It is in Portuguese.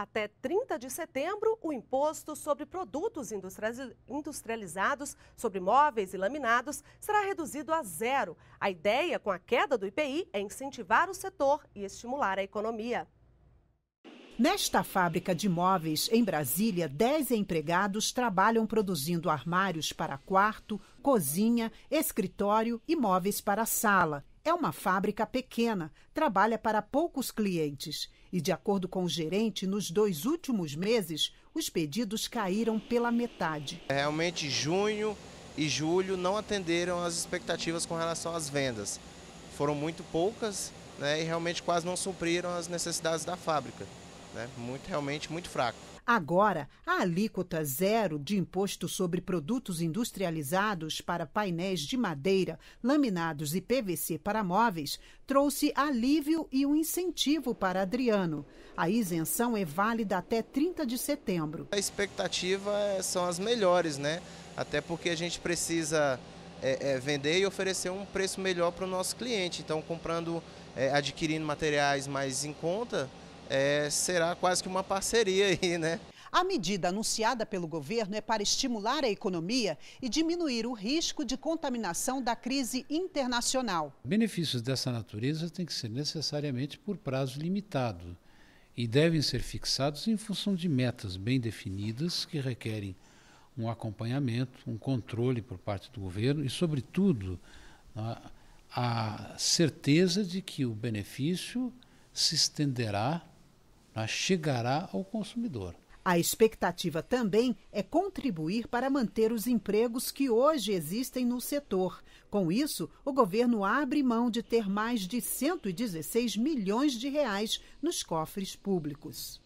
Até 30 de setembro, o imposto sobre produtos industrializados, sobre móveis e laminados, será reduzido a zero. A ideia com a queda do IPI é incentivar o setor e estimular a economia. Nesta fábrica de móveis em Brasília, 10 empregados trabalham produzindo armários para quarto, cozinha, escritório e móveis para sala. É uma fábrica pequena, trabalha para poucos clientes e, de acordo com o gerente, nos dois últimos meses, os pedidos caíram pela metade. Realmente, junho e julho não atenderam às expectativas com relação às vendas. Foram muito poucas né, e realmente quase não supriram as necessidades da fábrica. Né? Muito, realmente muito fraco. Agora, a alíquota zero de imposto sobre produtos industrializados para painéis de madeira, laminados e PVC para móveis trouxe alívio e um incentivo para Adriano. A isenção é válida até 30 de setembro. A expectativa é, são as melhores, né? Até porque a gente precisa é, é, vender e oferecer um preço melhor para o nosso cliente. Então, comprando, é, adquirindo materiais mais em conta é, será quase que uma parceria aí, né? A medida anunciada pelo governo é para estimular a economia e diminuir o risco de contaminação da crise internacional. Benefícios dessa natureza têm que ser necessariamente por prazo limitado e devem ser fixados em função de metas bem definidas que requerem um acompanhamento, um controle por parte do governo e, sobretudo, né, a certeza de que o benefício se estenderá chegará ao consumidor. A expectativa também é contribuir para manter os empregos que hoje existem no setor. Com isso, o governo abre mão de ter mais de 116 milhões de reais nos cofres públicos.